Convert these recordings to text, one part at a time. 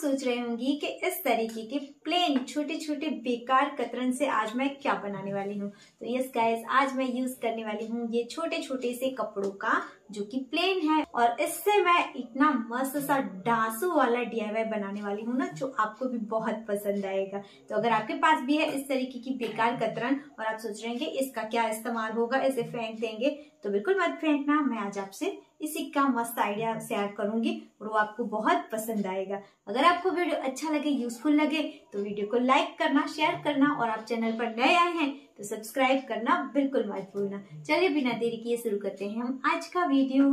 सोच रही होंगी कि इस तरीके की प्लेन छोटे छोटे बेकार कतरन से आज मैं क्या बनाने वाली हूँ तो यस गाइस आज मैं यूज करने वाली हूँ ये छोटे छोटे से कपड़ों का जो कि प्लेन है और इससे मैं इतना मस्त सा डांसू वाला डी बनाने वाली हूँ ना जो आपको भी बहुत पसंद आएगा तो अगर आपके पास भी है इस तरीके की बेकार कतरन और आप सोच रहे हैं इसका क्या इस्तेमाल होगा इसे फेंक देंगे तो बिल्कुल मत फेंकना मैं आज आपसे इस सिक्का मस्त आइडिया शेयर करूंगी और वो आपको बहुत पसंद आएगा अगर आपको वीडियो अच्छा लगे यूजफुल लगे तो वीडियो को लाइक करना शेयर करना और आप चैनल पर नए आए हैं तो सब्सक्राइब करना बिल्कुल मत भूलना चलिए बिना देरी किए शुरू करते हैं हम आज का वीडियो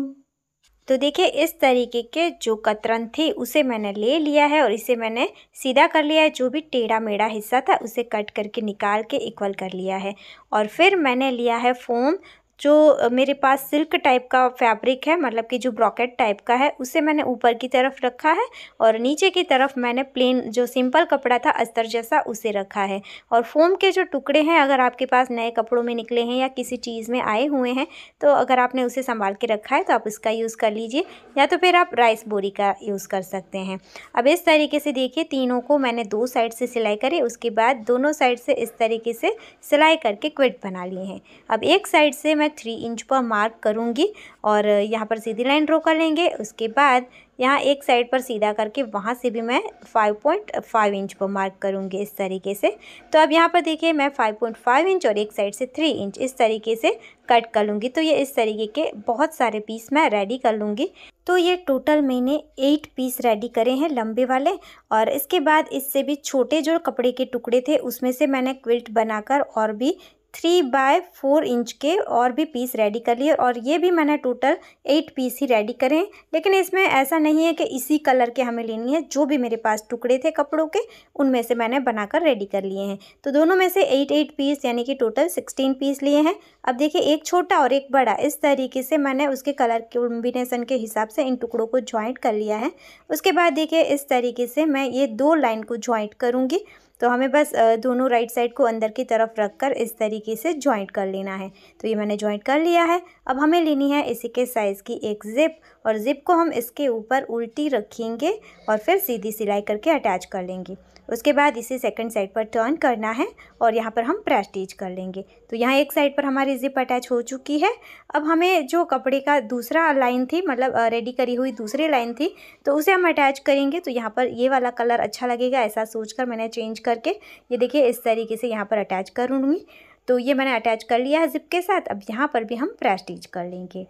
तो देखिए इस तरीके के जो कतरन थे उसे मैंने ले लिया है और इसे मैंने सीधा कर लिया है जो भी टेढ़ा मेढ़ा हिस्सा था उसे कट करके निकाल के इक्वल कर लिया है और फिर मैंने लिया है फोम जो मेरे पास सिल्क टाइप का फैब्रिक है मतलब कि जो ब्रॉकेट टाइप का है उसे मैंने ऊपर की तरफ रखा है और नीचे की तरफ मैंने प्लेन जो सिंपल कपड़ा था अस्तर जैसा उसे रखा है और फोम के जो टुकड़े हैं अगर आपके पास नए कपड़ों में निकले हैं या किसी चीज़ में आए हुए हैं तो अगर आपने उसे संभाल के रखा है तो आप उसका यूज़ कर लीजिए या तो फिर आप राइस बोरी का यूज़ कर सकते हैं अब इस तरीके से देखिए तीनों को मैंने दो साइड से सिलाई करी उसके बाद दोनों साइड से इस तरीके से सिलाई करके क्विट बना लिए हैं अब एक साइड से मैं मैं थ्री इंच पर मार्क करूँगी और यहाँ पर सीधी लाइन ड्रॉ कर लेंगे उसके बाद यहाँ एक साइड पर सीधा करके वहाँ से भी मैं फाइव पॉइंट फाइव इंच पर मार्क करूँगी इस तरीके से तो अब यहाँ पर देखिए मैं फाइव पॉइंट फाइव इंच और एक साइड से थ्री इंच इस तरीके से कट कर लूँगी तो ये इस तरीके के बहुत सारे पीस मैं रेडी कर लूँगी तो ये टोटल मैंने एट पीस रेडी करे हैं लंबे वाले और इसके बाद इससे भी छोटे जो कपड़े के टुकड़े थे उसमें से मैंने क्विल्ट बनाकर और भी थ्री बाय फोर इंच के और भी पीस रेडी कर लिए और ये भी मैंने टोटल एट पीस ही रेडी करें लेकिन इसमें ऐसा नहीं है कि इसी कलर के हमें लेनी है जो भी मेरे पास टुकड़े थे कपड़ों के उनमें से मैंने बनाकर रेडी कर लिए हैं तो दोनों में से एट एट पीस यानी कि टोटल सिक्सटीन पीस लिए हैं अब देखिए एक छोटा और एक बड़ा इस तरीके से मैंने उसके कलर कॉम्बिनेसन के हिसाब से इन टुकड़ों को ज्वाइंट कर लिया है उसके बाद देखिए इस तरीके से मैं ये दो लाइन को ज्वाइंट करूँगी तो हमें बस दोनों राइट साइड को अंदर की तरफ रख कर इस तरीके से जॉइंट कर लेना है तो ये मैंने ज्वाइंट कर लिया है अब हमें लेनी है इसी के साइज़ की एक ज़िप और ज़िप को हम इसके ऊपर उल्टी रखेंगे और फिर सीधी सिलाई करके अटैच कर लेंगे उसके बाद इसे सेकंड साइड पर टर्न करना है और यहाँ पर हम प्रेस स्टिच कर लेंगे तो यहाँ एक साइड पर हमारी जिप अटैच हो चुकी है अब हमें जो कपड़े का दूसरा लाइन थी मतलब रेडी करी हुई दूसरी लाइन थी तो उसे हम अटैच करेंगे तो यहाँ पर ये वाला कलर अच्छा लगेगा ऐसा सोच कर मैंने चेंज करके ये देखिए इस तरीके से यहाँ पर अटैच करूँगी तो ये मैंने अटैच कर लिया है जिप के साथ अब यहाँ पर भी हम प्रेस स्टिच कर लेंगे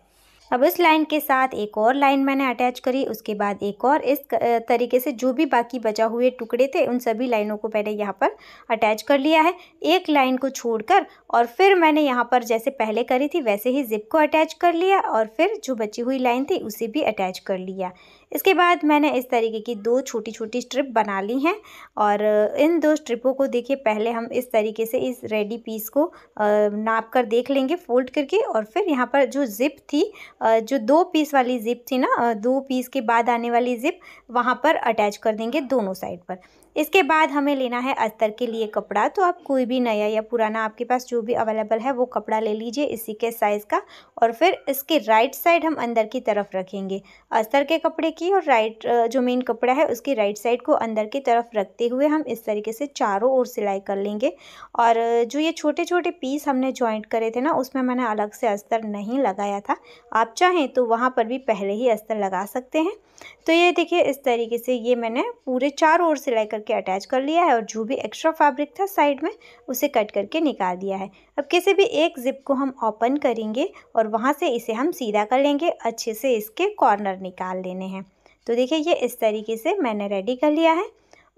अब इस लाइन के साथ एक और लाइन मैंने अटैच करी उसके बाद एक और इस तरीके से जो भी बाकी बचा हुए टुकड़े थे उन सभी लाइनों को मैंने यहाँ पर अटैच कर लिया है एक लाइन को छोड़कर और फिर मैंने यहाँ पर जैसे पहले करी थी वैसे ही जिप को अटैच कर लिया और फिर जो बची हुई लाइन थी उसे भी अटैच कर लिया इसके बाद मैंने इस तरीके की दो छोटी छोटी स्ट्रिप बना ली हैं और इन दो स्ट्रिपों को देखिए पहले हम इस तरीके से इस रेडी पीस को नाप कर देख लेंगे फोल्ड करके और फिर यहाँ पर जो ज़िप थी जो दो पीस वाली ज़िप थी ना दो पीस के बाद आने वाली ज़िप वहाँ पर अटैच कर देंगे दोनों साइड पर इसके बाद हमें लेना है अस्तर के लिए कपड़ा तो आप कोई भी नया या पुराना आपके पास जो भी अवेलेबल है वो कपड़ा ले लीजिए इसी के साइज़ का और फिर इसके राइट साइड हम अंदर की तरफ रखेंगे अस्तर के कपड़े की और राइट जो मेन कपड़ा है उसकी राइट साइड को अंदर की तरफ रखते हुए हम इस तरीके से चारों ओर सिलाई कर लेंगे और जो ये छोटे छोटे पीस हमने ज्वाइंट करे थे ना उसमें मैंने अलग से अस्तर नहीं लगाया था आप चाहें तो वहाँ पर भी पहले ही अस्तर लगा सकते हैं तो ये देखिए इस तरीके से ये मैंने पूरे चारों ओर सिलाई कर करके अटैच कर लिया है और जो भी एक्स्ट्रा फैब्रिक था साइड में उसे कट करके निकाल दिया है अब किसी भी एक जिप को हम ओपन करेंगे और वहाँ से इसे हम सीधा कर लेंगे अच्छे से इसके कॉर्नर निकाल लेने हैं तो देखिए ये इस तरीके से मैंने रेडी कर लिया है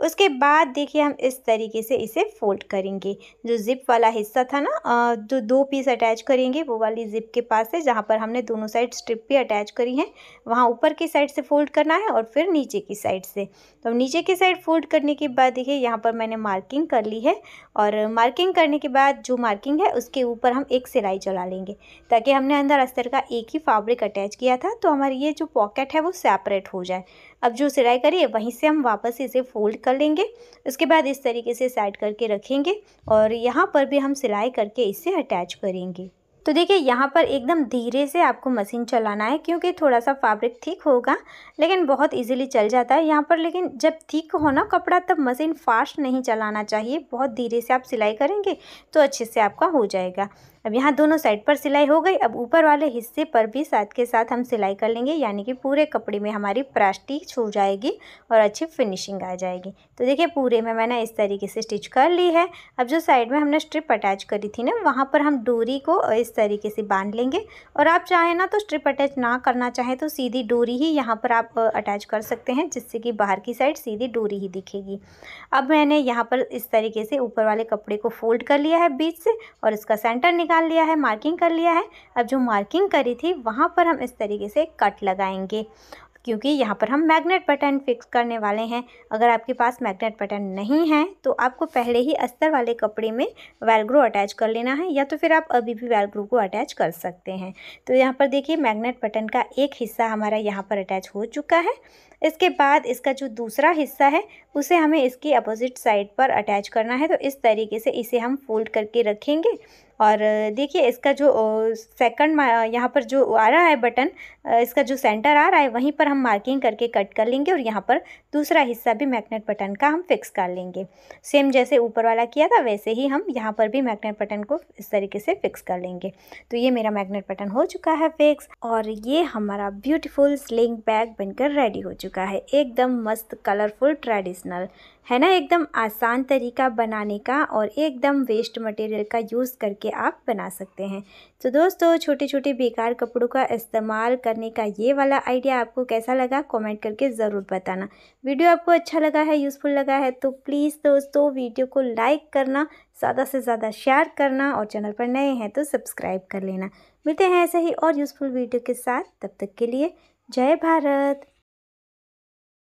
उसके बाद देखिए हम इस तरीके से इसे फोल्ड करेंगे जो ज़िप वाला हिस्सा था ना जो दो पीस अटैच करेंगे वो वाली ज़िप के पास से जहाँ पर हमने दोनों साइड स्ट्रिप भी अटैच करी है वहाँ ऊपर की साइड से फोल्ड करना है और फिर नीचे की साइड से तो नीचे की साइड फोल्ड करने के बाद देखिए यहाँ पर मैंने मार्किंग कर ली है और मार्किंग करने के बाद जो मार्किंग है उसके ऊपर हम एक सिलाई चला लेंगे ताकि हमने अंदर अस्तर का एक ही फैब्रिक अटैच किया था तो हमारी ये जो पॉकेट है वो सेपरेट हो जाए अब जो सिलाई करी है वहीं से हम वापस इसे फोल्ड कर लेंगे उसके बाद इस तरीके से साइड करके रखेंगे और यहाँ पर भी हम सिलाई करके इसे अटैच करेंगे तो देखिए यहाँ पर एकदम धीरे से आपको मशीन चलाना है क्योंकि थोड़ा सा फैब्रिक थिक होगा लेकिन बहुत इजीली चल जाता है यहाँ पर लेकिन जब थिक हो ना कपड़ा तब मशीन फास्ट नहीं चलाना चाहिए बहुत धीरे से आप सिलाई करेंगे तो अच्छे से आपका हो जाएगा अब यहाँ दोनों साइड पर सिलाई हो गई अब ऊपर वाले हिस्से पर भी साथ के साथ हम सिलाई कर लेंगे यानी कि पूरे कपड़े में हमारी प्लास्टिक छू जाएगी और अच्छी फिनिशिंग आ जाएगी तो देखिए पूरे में मैंने इस तरीके से स्टिच कर ली है अब जो साइड में हमने स्ट्रिप अटैच करी थी ना वहाँ पर हम डोरी को इस तरीके से बांध लेंगे और आप चाहें ना तो स्ट्रिप अटैच ना करना चाहें तो सीधी डोरी ही यहाँ पर आप अटैच कर सकते हैं जिससे कि बाहर की साइड सीधी डोरी ही दिखेगी अब मैंने यहाँ पर इस तरीके से ऊपर वाले कपड़े को फोल्ड कर लिया है बीच से और इसका सेंटर निकाल लिया है मार्किंग कर लिया है अब जो मार्किंग करी थी वहाँ पर हम इस तरीके से कट लगाएंगे क्योंकि यहाँ पर हम मैग्नेट बटन फिक्स करने वाले हैं अगर आपके पास मैग्नेट बटन नहीं है तो आपको पहले ही अस्तर वाले कपड़े में वेलग्रो अटैच कर लेना है या तो फिर आप अभी भी वेलग्रो को अटैच कर सकते हैं तो यहाँ पर देखिए मैग्नेट बटन का एक हिस्सा हमारा यहाँ पर अटैच हो चुका है इसके बाद इसका जो दूसरा हिस्सा है उसे हमें इसकी अपोजिट साइड पर अटैच करना है तो इस तरीके से इसे हम फोल्ड करके रखेंगे और देखिए इसका जो सेकंड यहाँ पर जो आ रहा है बटन इसका जो सेंटर आ रहा है वहीं पर हम मार्किंग करके कट कर लेंगे और यहाँ पर दूसरा हिस्सा भी मैग्नेट बटन का हम फिक्स कर लेंगे सेम जैसे ऊपर वाला किया था वैसे ही हम यहाँ पर भी मैग्नेट बटन को इस तरीके से फिक्स कर लेंगे तो ये मेरा मैग्नेट बटन हो चुका है फिक्स और ये हमारा ब्यूटीफुल स्लिंग बैग बनकर रेडी हो चुका चुका है एकदम मस्त कलरफुल ट्रेडिशनल है ना एकदम आसान तरीका बनाने का और एकदम वेस्ट मटेरियल का यूज़ करके आप बना सकते हैं तो दोस्तों छोटे छोटे बेकार कपड़ों का इस्तेमाल करने का ये वाला आइडिया आपको कैसा लगा कमेंट करके ज़रूर बताना वीडियो आपको अच्छा लगा है यूज़फुल लगा है तो प्लीज़ दोस्तों वीडियो को लाइक करना ज़्यादा से ज़्यादा शेयर करना और चैनल पर नए हैं तो सब्सक्राइब कर लेना मिलते हैं ऐसे ही और यूज़फुल वीडियो के साथ तब तक के लिए जय भारत